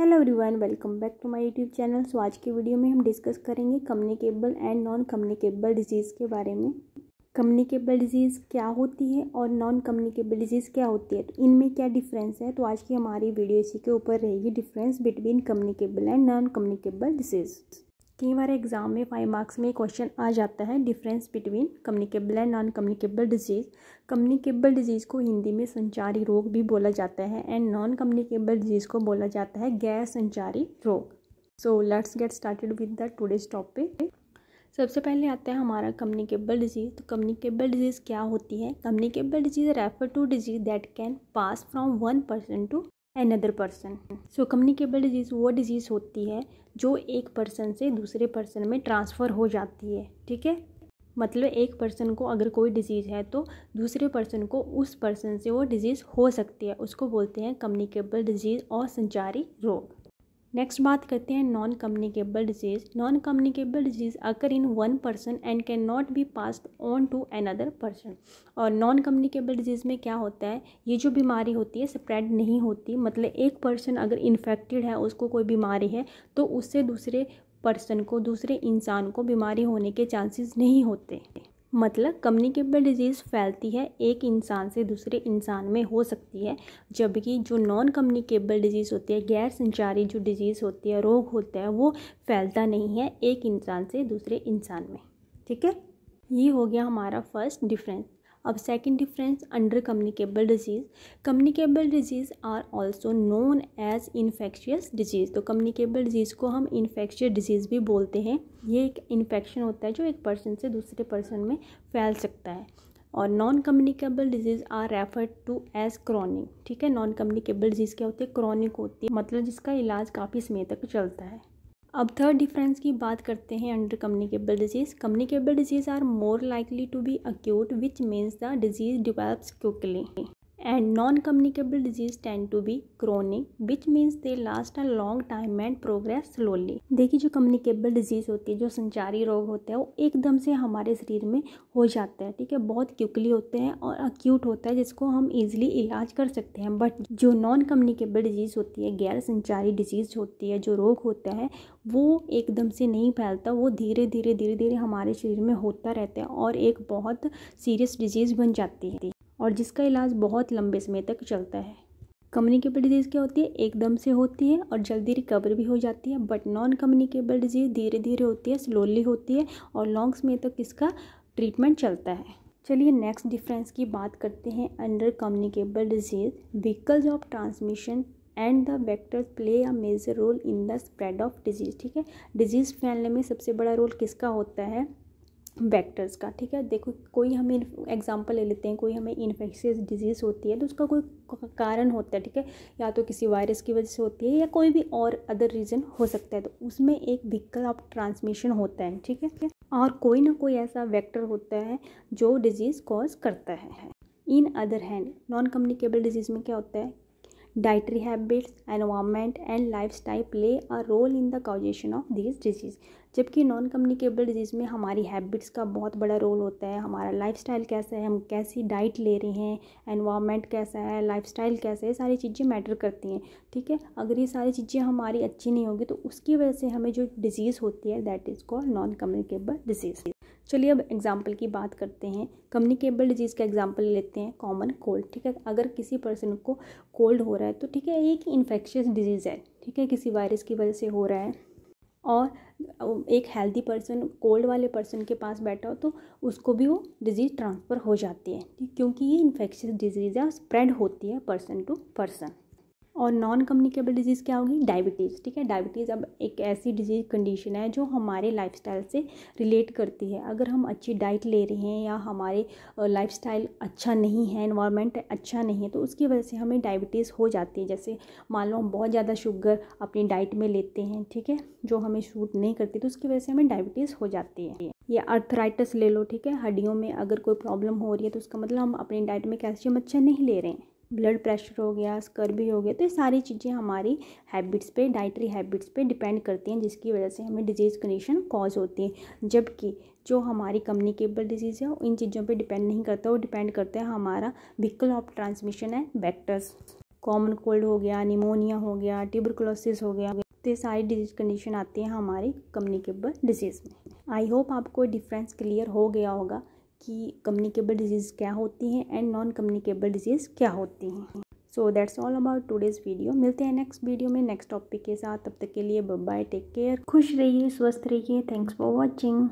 hello everyone welcome back to my YouTube channel so आज की video में हम डिस्कस करेंगे communicable and non communicable disease के बारे में कम्युनिकेबल डिजीज़ क्या होती है और नॉन कम्युनिकेबल डिजीज़ क्या होती है तो इनमें क्या डिफरेंस है तो आज की हमारी वीडियो इसी के ऊपर रहेगी difference between communicable and non communicable disease कई बार एग्ज़ाम में फाइव मार्क्स में क्वेश्चन आ जाता है difference between communicable and non communicable disease communicable disease को हिंदी में संचारी रोग भी बोला जाता है एंड नॉन कम्युनिकेबल डिजीज़ को बोला जाता है गैर संचारी रोग so let's get started with the today's topic सबसे पहले आता है हमारा कम्युनिकेबल डिजीज़ तो कम्युनिकेबल डिजीज़ क्या होती है communicable disease refer to disease that can pass from one person to another person so communicable disease वो डिजीज़ होती है जो एक पर्सन से दूसरे पर्सन में ट्रांसफ़र हो जाती है ठीक है मतलब एक पर्सन को अगर कोई डिजीज़ है तो दूसरे पर्सन को उस पर्सन से वो डिजीज़ हो सकती है उसको बोलते हैं कम्युनिकेबल डिजीज़ और संचारी रोग नेक्स्ट बात करते हैं non communicable disease non communicable disease occur in one person and can not be passed on to another person और नॉन कम्युनिकेबल डिजीज़ में क्या होता है ये जो बीमारी होती है स्प्रेड नहीं होती मतलब एक पर्सन अगर इन्फेक्टेड है उसको कोई बीमारी है तो उससे दूसरे पर्सन को दूसरे इंसान को बीमारी होने के चांसेस नहीं होते मतलब कम्युनिकेबल डिजीज़ फैलती है एक इंसान से दूसरे इंसान में हो सकती है जबकि जो नॉन कम्युनिकेबल डिजीज़ होती है गैर संचारी जो डिजीज़ होती है रोग होता है वो फैलता नहीं है एक इंसान से दूसरे इंसान में ठीक है ये हो गया हमारा फर्स्ट डिफरेंस अब second difference under communicable disease communicable disease are also known as infectious disease तो कम्युनिकेबल डिजीज़ को हम इन्फेक्शियस डिजीज़ भी बोलते हैं ये एक इन्फेक्शन होता है जो एक पर्सन से दूसरे पर्सन में फैल सकता है और non communicable disease are referred to as chronic ठीक है नॉन कम्युनिकेबल डिजीज़ क्या होती है क्रॉनिक होती है मतलब जिसका इलाज काफ़ी समय तक चलता है अब थर्ड डिफरेंस की बात करते हैं under communicable disease communicable disease are more likely to be acute which means the disease develops quickly and non communicable disease tend to be chronic which means they last a long time and progress slowly देखिए जो communicable disease होती है जो संचारी रोग होते हैं वो एकदम से हमारे शरीर में हो जाते हैं ठीक है बहुत क्विकली होते हैं और अक्यूट होता है जिसको हम इजीली इलाज कर सकते हैं बट जो नॉन कम्युनिकेबल डिजीज़ होती है गैर संचारी डिजीज़ होती है जो रोग होता है वो एकदम से नहीं फैलता वो धीरे धीरे धीरे धीरे हमारे शरीर में होता रहता है और एक बहुत सीरियस डिजीज़ बन जाती है और जिसका इलाज बहुत लंबे समय तक चलता है कम्युनिकेबल डिजीज़ क्या होती है एकदम से होती है और जल्दी रिकवर भी हो जाती है बट नॉन कम्युनिकेबल डिजीज़ धीरे धीरे होती है स्लोली होती है और लॉन्ग समय तक इसका ट्रीटमेंट चलता है चलिए नेक्स्ट डिफरेंस की बात करते हैं under communicable disease vehicles of transmission and the vectors play a major role in the spread of disease ठीक है डिजीज़ फैलने में सबसे बड़ा रोल किसका होता है वेक्टर्स का ठीक है देखो कोई हम एग्जांपल ले लेते हैं कोई हमें इन्फेक्शियस डिजीज़ होती है तो उसका कोई कारण होता है ठीक है या तो किसी वायरस की वजह से होती है या कोई भी और अदर रीज़न हो सकता है तो उसमें एक व्हीकल ऑफ ट्रांसमिशन होता है ठीक है और कोई ना कोई ऐसा वेक्टर होता है जो डिजीज़ कॉज करता है in other hand non communicable disease में क्या होता है habits environment and lifestyle play a role in the causation of this disease जबकि नॉन कम्युनिकेबल डिजीज़ में हमारी हैबिट्स का बहुत बड़ा रोल होता है हमारा लाइफ स्टाइल कैसा है हम कैसी डाइट ले रहे हैं एनवामेंट कैसा है लाइफ स्टाइल कैसा है सारी चीज़ें मैटर करती हैं ठीक है अगर ये सारी चीज़ें हमारी अच्छी नहीं होगी तो उसकी वजह से हमें जो डिजीज़ होती है that is called non communicable disease चलिए अब एग्जाम्पल की बात करते हैं कम्युनिकेबल डिजीज़ का एग्जाम्पल लेते हैं कॉमन कोल्ड ठीक है अगर किसी पर्सन को कोल्ड हो रहा है तो ठीक है एक इन्फेक्शियस डिजीज़ है ठीक है किसी वायरस की वजह से हो रहा है और एक हेल्दी पर्सन कोल्ड वाले पर्सन के पास बैठा हो तो उसको भी वो डिजीज़ ट्रांसफ़र हो जाती है क्योंकि ये इन्फेक्शियस डिजीज़ है स्प्रेड होती है पर्सन टू पर्सन और नॉन कम्युनिकेबल डिजीज़ क्या होगी डायबिटीज़ ठीक है डायबिटीज़ अब एक ऐसी डिजीज़ कंडीशन है जो हमारे लाइफस्टाइल से रिलेट करती है अगर हम अच्छी डाइट ले रहे हैं या हमारे लाइफस्टाइल अच्छा नहीं है इन्वायरमेंट अच्छा नहीं है तो उसकी वजह से हमें डायबिटीज़ हो जाती है जैसे मान लो हम बहुत ज़्यादा शुगर अपनी डाइट में लेते हैं ठीक है जो हमें शूट नहीं करती तो उसकी वजह से हमें डायबिटीज़ हो जाती है या अर्थराइटस ले लो ठीक है हड्डियों में अगर कोई प्रॉब्लम हो रही है तो उसका मतलब हम अपनी डाइट में कैल्शियम अच्छा नहीं ले रहे हैं ब्लड प्रेशर हो गया स्कर भी हो गया तो ये सारी चीज़ें हमारी हैबिट्स पे डाइटरी हैबिट्स पे डिपेंड करती हैं जिसकी वजह से हमें डिजीज़ कंडीशन कॉज होती है जबकि जो हमारी कम्युनिकेबल डिजीज़ है इन चीज़ों पे डिपेंड नहीं करता वो डिपेंड करता है हमारा व्हीकल ऑफ ट्रांसमिशन है बैक्टर्स कॉमन कोल्ड हो गया निमोनिया हो गया ट्यूबरकुलोसिस हो गया तो ये सारी डिजीज कंडीशन आती हैं हमारी कम्युनिकेबल डिजीज़ में आई होप आपको डिफरेंस क्लियर हो गया होगा कि कम्युनिकेबल डिजीज़ क्या होती हैं एंड नॉन कम्युनिकेबल डिजीज़ क्या होती हैं so that's all about today's video मिलते हैं नेक्स्ट वीडियो में नेक्स्ट टॉपिक के साथ तब तक के लिए बाय टेक केयर खुश रहिए स्वस्थ रहिए थैंक्स फॉर वॉचिंग